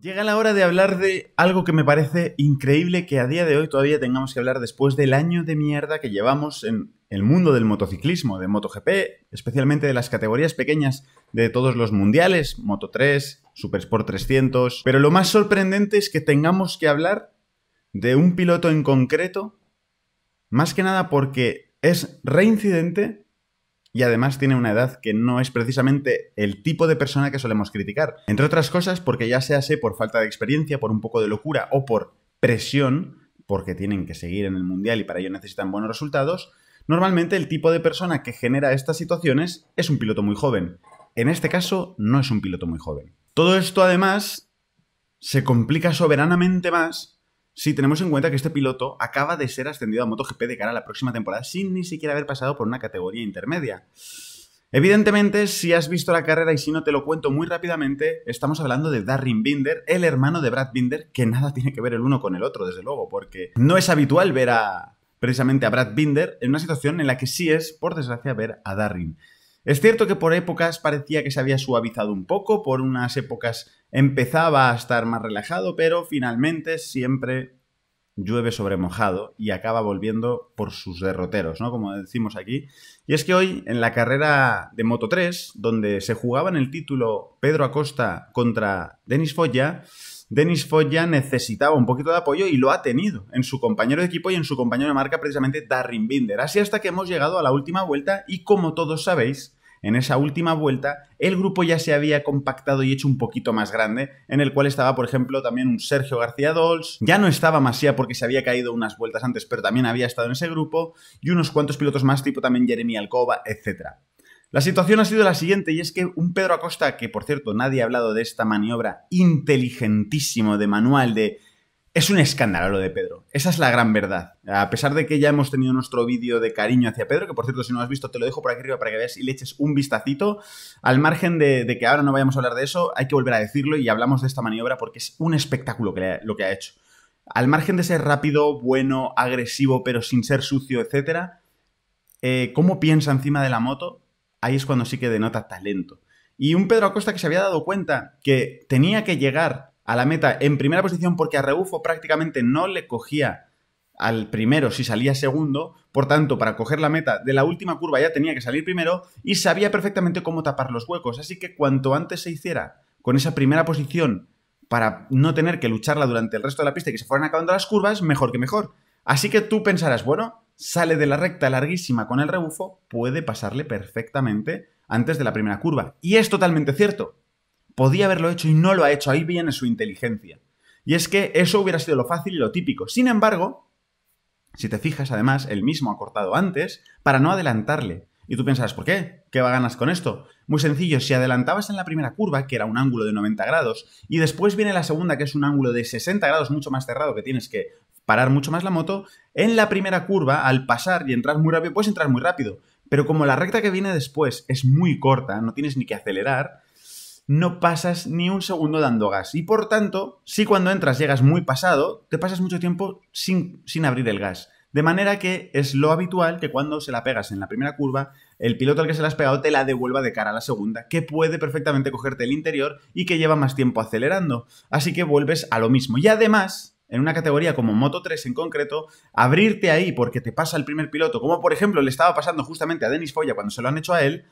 Llega la hora de hablar de algo que me parece increíble que a día de hoy todavía tengamos que hablar después del año de mierda que llevamos en el mundo del motociclismo, de MotoGP, especialmente de las categorías pequeñas de todos los mundiales, Moto 3, Supersport 300. Pero lo más sorprendente es que tengamos que hablar de un piloto en concreto, más que nada porque es reincidente y además tiene una edad que no es precisamente el tipo de persona que solemos criticar. Entre otras cosas porque ya sea hace por falta de experiencia, por un poco de locura o por presión, porque tienen que seguir en el Mundial y para ello necesitan buenos resultados, normalmente el tipo de persona que genera estas situaciones es un piloto muy joven. En este caso no es un piloto muy joven. Todo esto además se complica soberanamente más si tenemos en cuenta que este piloto acaba de ser ascendido a MotoGP de cara a la próxima temporada sin ni siquiera haber pasado por una categoría intermedia. Evidentemente, si has visto la carrera y si no te lo cuento muy rápidamente, estamos hablando de Darren Binder, el hermano de Brad Binder, que nada tiene que ver el uno con el otro, desde luego, porque no es habitual ver a precisamente a Brad Binder en una situación en la que sí es, por desgracia, ver a Darren. Es cierto que por épocas parecía que se había suavizado un poco, por unas épocas empezaba a estar más relajado, pero finalmente siempre llueve sobre mojado y acaba volviendo por sus derroteros, ¿no? Como decimos aquí. Y es que hoy, en la carrera de Moto 3, donde se jugaban el título Pedro Acosta contra Denis Foya, Denis Foggia necesitaba un poquito de apoyo y lo ha tenido en su compañero de equipo y en su compañero de marca, precisamente Darren Binder. Así hasta que hemos llegado a la última vuelta y como todos sabéis, en esa última vuelta, el grupo ya se había compactado y hecho un poquito más grande, en el cual estaba, por ejemplo, también un Sergio García Dols, ya no estaba Masía porque se había caído unas vueltas antes, pero también había estado en ese grupo, y unos cuantos pilotos más, tipo también Jeremy Alcoba, etc. La situación ha sido la siguiente, y es que un Pedro Acosta, que por cierto nadie ha hablado de esta maniobra inteligentísimo de manual, de... Es un escándalo lo de Pedro, esa es la gran verdad. A pesar de que ya hemos tenido nuestro vídeo de cariño hacia Pedro, que por cierto si no lo has visto te lo dejo por aquí arriba para que veas y le eches un vistacito, al margen de, que ahora no vayamos a hablar de eso, hay que volver a decirlo y hablamos de esta maniobra porque es un espectáculo lo que ha hecho. Al margen de ser rápido, bueno, agresivo, pero sin ser sucio, etc., eh, ¿cómo piensa encima de la moto? ahí es cuando sí que denota talento. Y un Pedro Acosta que se había dado cuenta que tenía que llegar a la meta en primera posición porque a Rebufo prácticamente no le cogía al primero si salía segundo, por tanto, para coger la meta de la última curva ya tenía que salir primero y sabía perfectamente cómo tapar los huecos, así que cuanto antes se hiciera con esa primera posición para no tener que lucharla durante el resto de la pista y que se fueran acabando las curvas, mejor que mejor. Así que tú pensarás, bueno, sale de la recta larguísima con el rebufo, puede pasarle perfectamente antes de la primera curva. Y es totalmente cierto. Podía haberlo hecho y no lo ha hecho. Ahí viene su inteligencia. Y es que eso hubiera sido lo fácil y lo típico. Sin embargo, si te fijas, además, el mismo ha cortado antes para no adelantarle. Y tú pensarás, ¿por qué? ¿Qué va ganas con esto? Muy sencillo, si adelantabas en la primera curva, que era un ángulo de 90 grados, y después viene la segunda, que es un ángulo de 60 grados mucho más cerrado, que tienes que parar mucho más la moto, en la primera curva, al pasar y entrar muy rápido, puedes entrar muy rápido. Pero como la recta que viene después es muy corta, no tienes ni que acelerar, no pasas ni un segundo dando gas. Y por tanto, si cuando entras llegas muy pasado, te pasas mucho tiempo sin, sin, abrir el gas. De manera que es lo habitual que cuando se la pegas en la primera curva, el piloto al que se la has pegado te la devuelva de cara a la segunda, que puede perfectamente cogerte el interior y que lleva más tiempo acelerando. Así que vuelves a lo mismo. Y además, en una categoría como Moto 3 en concreto, abrirte ahí porque te pasa el primer piloto, como por ejemplo le estaba pasando justamente a Denis Foya cuando se lo han hecho a él,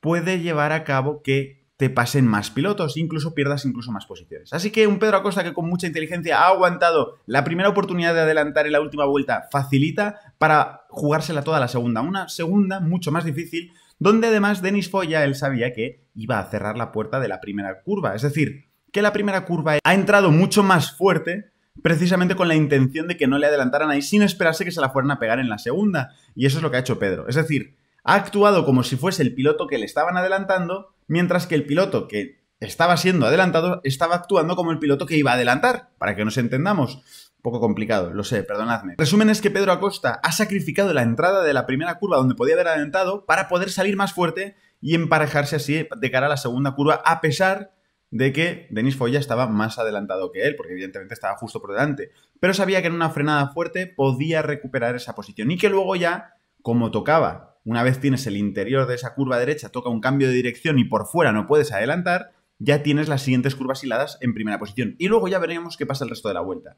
puede llevar a cabo que te pasen más pilotos, incluso pierdas incluso más posiciones. Así que un Pedro Acosta que con mucha inteligencia ha aguantado la primera oportunidad de adelantar en la última vuelta facilita para jugársela toda la segunda. Una segunda mucho más difícil, donde además Denis Foya, él sabía que iba a cerrar la puerta de la primera curva. Es decir, que la primera curva ha entrado mucho más fuerte precisamente con la intención de que no le adelantaran ahí sin esperarse que se la fueran a pegar en la segunda. Y eso es lo que ha hecho Pedro. Es decir, ha actuado como si fuese el piloto que le estaban adelantando, mientras que el piloto que estaba siendo adelantado estaba actuando como el piloto que iba a adelantar, para que nos entendamos. Un poco complicado, lo sé, perdonadme. Resumen es que Pedro Acosta ha sacrificado la entrada de la primera curva donde podía haber adelantado para poder salir más fuerte y emparejarse así de cara a la segunda curva, a pesar de que Denis Foya estaba más adelantado que él, porque evidentemente estaba justo por delante, pero sabía que en una frenada fuerte podía recuperar esa posición y que luego ya, como tocaba, una vez tienes el interior de esa curva derecha, toca un cambio de dirección y por fuera no puedes adelantar, ya tienes las siguientes curvas hiladas en primera posición y luego ya veremos qué pasa el resto de la vuelta.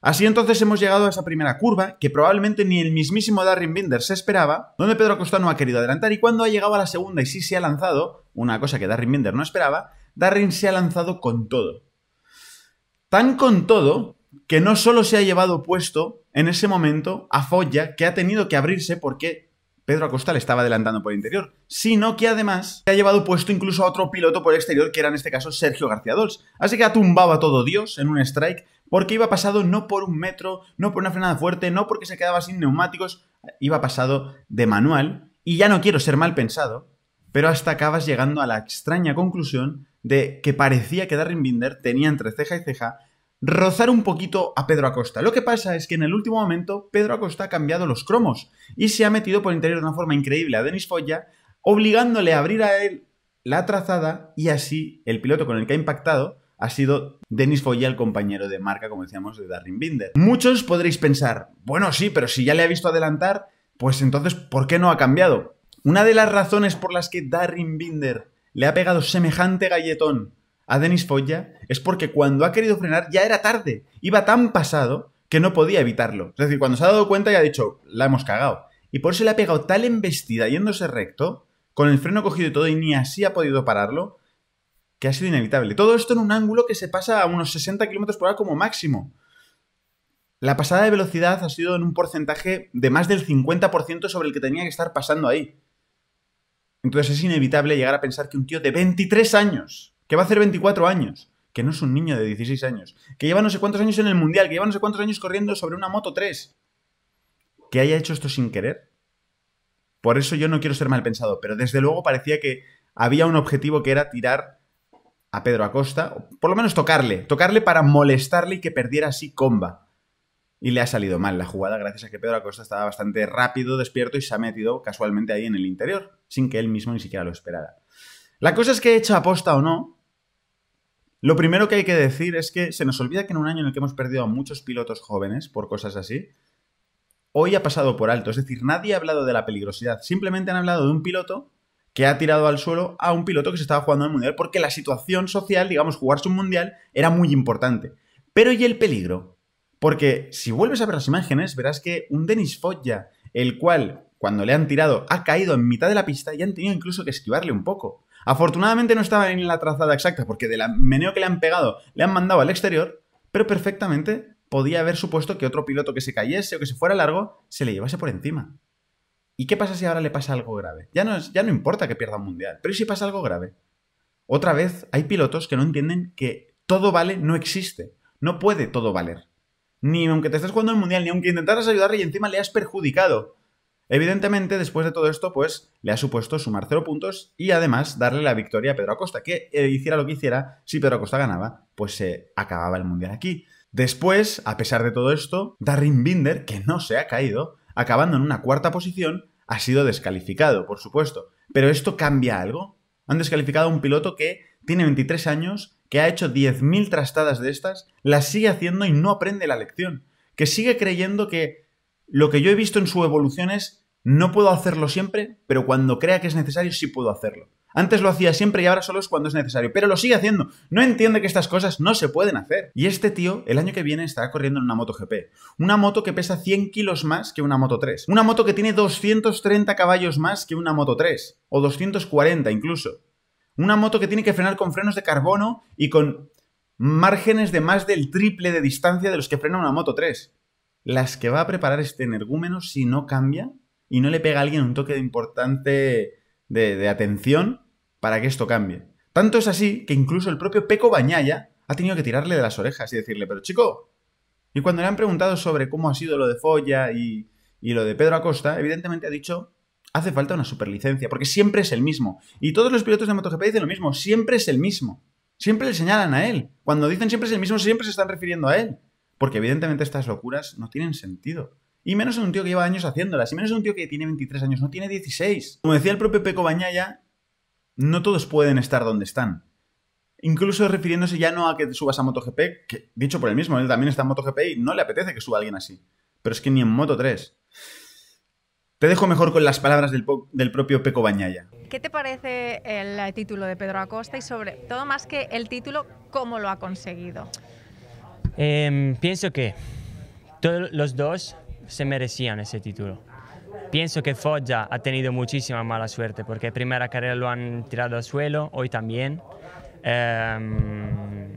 Así entonces hemos llegado a esa primera curva que probablemente ni el mismísimo Darren Binder se esperaba, donde Pedro Costano no ha querido adelantar y cuando ha llegado a la segunda y sí se ha lanzado, una cosa que Darren Binder no esperaba, Darren se ha lanzado con todo. Tan con todo que no solo se ha llevado puesto en ese momento a Folla, que ha tenido que abrirse porque Pedro Acosta le estaba adelantando por interior, sino que además se ha llevado puesto incluso a otro piloto por el exterior, que era en este caso Sergio García Dols. Así que ha tumbado a todo Dios en un strike, porque iba pasado no por un metro, no por una frenada fuerte, no porque se quedaba sin neumáticos, iba pasado de manual. Y ya no quiero ser mal pensado, pero hasta acabas llegando a la extraña conclusión de que parecía que Darren Binder tenía entre ceja y ceja rozar un poquito a Pedro Acosta. Lo que pasa es que en el último momento Pedro Acosta ha cambiado los cromos y se ha metido por el interior de una forma increíble a Denis Foya, obligándole a abrir a él la trazada y así el piloto con el que ha impactado ha sido Denis Foya, el compañero de marca, como decíamos, de Darren Binder. Muchos podréis pensar, bueno, sí, pero si ya le ha visto adelantar, pues entonces, ¿por qué no ha cambiado? Una de las razones por las que Darren Binder le ha pegado semejante galletón a Denis Foggia es porque cuando ha querido frenar ya era tarde, iba tan pasado que no podía evitarlo. Es decir, cuando se ha dado cuenta y ha dicho, la hemos cagado. Y por eso le ha pegado tal embestida yéndose recto, con el freno cogido y todo, y ni así ha podido pararlo, que ha sido inevitable. Todo esto en un ángulo que se pasa a unos 60 km por hora como máximo. La pasada de velocidad ha sido en un porcentaje de más del 50% sobre el que tenía que estar pasando ahí. Entonces es inevitable llegar a pensar que un tío de 23 años, que va a hacer 24 años, que no es un niño de 16 años, que lleva no sé cuántos años en el mundial, que lleva no sé cuántos años corriendo sobre una moto 3, que haya hecho esto sin querer. Por eso yo no quiero ser mal pensado, pero desde luego parecía que había un objetivo que era tirar a Pedro Acosta, por lo menos tocarle, tocarle para molestarle y que perdiera así comba y le ha salido mal la jugada gracias a que Pedro Acosta estaba bastante rápido, despierto y se ha metido casualmente ahí en el interior, sin que él mismo ni siquiera lo esperara. La cosa es que he hecho aposta o no, lo primero que hay que decir es que se nos olvida que en un año en el que hemos perdido a muchos pilotos jóvenes por cosas así, hoy ha pasado por alto, es decir, nadie ha hablado de la peligrosidad, simplemente han hablado de un piloto que ha tirado al suelo a un piloto que se estaba jugando el mundial porque la situación social, digamos, jugarse un mundial era muy importante. Pero ¿y el peligro? Porque si vuelves a ver las imágenes, verás que un Denis Foggia, el cual, cuando le han tirado, ha caído en mitad de la pista y han tenido incluso que esquivarle un poco. Afortunadamente no estaba en la trazada exacta, porque de la meneo que le han pegado le han mandado al exterior, pero perfectamente podía haber supuesto que otro piloto que se cayese o que se fuera largo se le llevase por encima. ¿Y qué pasa si ahora le pasa algo grave? Ya no, ya no importa que pierda un mundial, pero si pasa algo grave? Otra vez hay pilotos que no entienden que todo vale no existe. No puede todo valer ni aunque te estés jugando el mundial, ni aunque intentaras ayudarle y encima le has perjudicado. Evidentemente, después de todo esto, pues le ha supuesto sumar cero puntos y además darle la victoria a Pedro Acosta, que eh, hiciera lo que hiciera, si Pedro Acosta ganaba, pues se acababa el mundial aquí. Después, a pesar de todo esto, Darren Binder, que no se ha caído, acabando en una cuarta posición, ha sido descalificado, por supuesto. Pero esto cambia algo. Han descalificado a un piloto que tiene 23 años que ha hecho 10.000 trastadas de estas, las sigue haciendo y no aprende la lección. Que sigue creyendo que lo que yo he visto en su evolución es no puedo hacerlo siempre, pero cuando crea que es necesario sí puedo hacerlo. Antes lo hacía siempre y ahora solo es cuando es necesario, pero lo sigue haciendo. No entiende que estas cosas no se pueden hacer. Y este tío, el año que viene, estará corriendo en una moto GP. Una moto que pesa 100 kilos más que una moto 3. Una moto que tiene 230 caballos más que una moto 3. O 240 incluso. Una moto que tiene que frenar con frenos de carbono y con márgenes de más del triple de distancia de los que frena una moto 3. Las que va a preparar este energúmeno si no cambia y no le pega a alguien un toque de importante de, atención para que esto cambie. Tanto es así que incluso el propio Peco Bañaya ha tenido que tirarle de las orejas y decirle, pero chico. Y cuando le han preguntado sobre cómo ha sido lo de Folla y, y lo de Pedro Acosta, evidentemente ha dicho hace falta una superlicencia, porque siempre es el mismo. Y todos los pilotos de MotoGP dicen lo mismo, siempre es el mismo. Siempre le señalan a él. Cuando dicen siempre es el mismo, siempre se están refiriendo a él. Porque evidentemente estas locuras no tienen sentido. Y menos en un tío que lleva años haciéndolas, y menos en un tío que tiene 23 años, no tiene 16. Como decía el propio Peco Bañaya, no todos pueden estar donde están. Incluso refiriéndose ya no a que subas a MotoGP, que dicho por él mismo, él también está en MotoGP y no le apetece que suba alguien así. Pero es que ni en Moto 3, te dejo mejor con las palabras del, propio Peco Bañaya. ¿Qué te parece el título de Pedro Acosta y sobre todo más que el título, cómo lo ha conseguido? Em, pienso que todos los dos se merecían ese título. Pienso que Foggia ha tenido muchísima mala suerte porque primera carrera lo han tirado al suelo, hoy también. Em,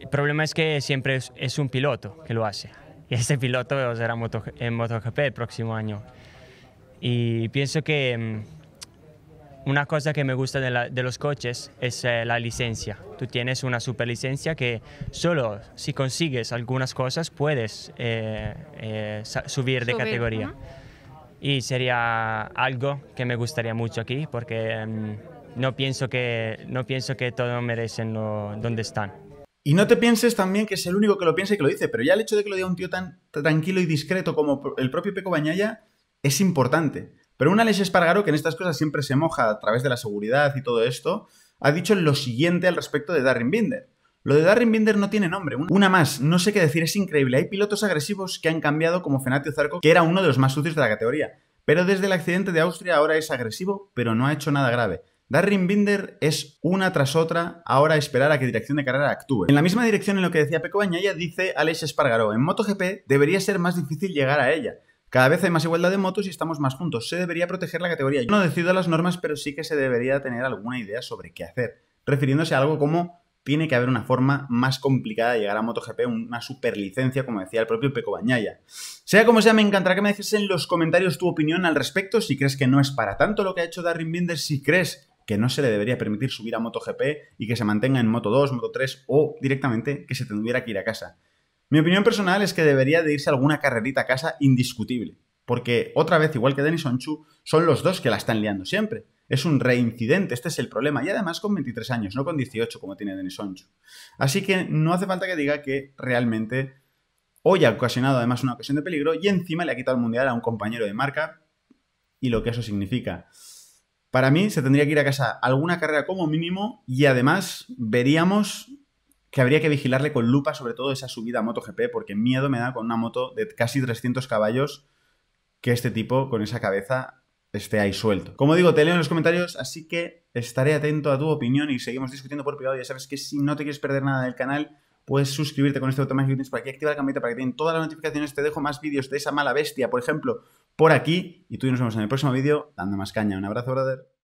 el problema es que siempre es un piloto que lo hace y ese piloto será moto, en MotoGP el próximo año. Y pienso que mm, una cosa que me gusta de, los coches es eh, la licencia. Tú tienes una superlicencia que solo si consigues algunas cosas puedes eh, eh, subir de categoría. Y sería algo que me gustaría mucho aquí porque mm, no, pienso que, no pienso que todos merecen donde están. Y no te pienses también que es el único que lo piensa y que lo dice, pero ya el hecho de que lo diga un tío tan tranquilo y discreto como el propio Peco Bañaya es importante. Pero un Alex Espargaro, que en estas cosas siempre se moja a través de la seguridad y todo esto, ha dicho lo siguiente al respecto de Darren Binder. Lo de Darren Binder no tiene nombre. Una más, no sé qué decir, es increíble. Hay pilotos agresivos que han cambiado como Fenatio Zarco, que era uno de los más sucios de la categoría. Pero desde el accidente de Austria ahora es agresivo, pero no ha hecho nada grave. Darren Binder es una tras otra, ahora esperar a que dirección de carrera actúe. En la misma dirección en lo que decía Peco Bañaya, dice Alex Espargaró, en MotoGP debería ser más difícil llegar a ella. Cada vez hay más igualdad de motos y estamos más juntos. Se debería proteger la categoría. Yo no decido las normas, pero sí que se debería tener alguna idea sobre qué hacer. Refiriéndose a algo como tiene que haber una forma más complicada de llegar a MotoGP, una superlicencia, como decía el propio Peco Bañaya. Sea como sea, me encantará que me dejes en los comentarios tu opinión al respecto, si crees que no es para tanto lo que ha hecho Darren Binder, si crees que no se le debería permitir subir a MotoGP y que se mantenga en Moto 2, Moto 3 o directamente que se tendría que ir a casa. Mi opinión personal es que debería de irse alguna carrerita a casa indiscutible, porque otra vez, igual que Denis Onchu, son los dos que la están liando siempre. Es un reincidente, este es el problema, y además con 23 años, no con 18 como tiene Denis Onchu. Así que no hace falta que diga que realmente hoy ha ocasionado además una ocasión de peligro y encima le ha quitado el mundial a un compañero de marca y lo que eso significa. Para mí se tendría que ir a casa alguna carrera como mínimo y además veríamos que habría que vigilarle con lupa sobre todo esa subida a MotoGP porque miedo me da con una moto de casi 300 caballos que este tipo con esa cabeza esté ahí suelto. Como digo, te leo en los comentarios, así que estaré atento a tu opinión y seguimos discutiendo por privado. Ya sabes que si no te quieres perder nada del canal, puedes suscribirte con este botón para que aquí, activa la campanita para que te den todas las notificaciones. Te dejo más vídeos de esa mala bestia, por ejemplo, por aquí y tú y nos vemos en el próximo vídeo dando más caña. Un abrazo, brother.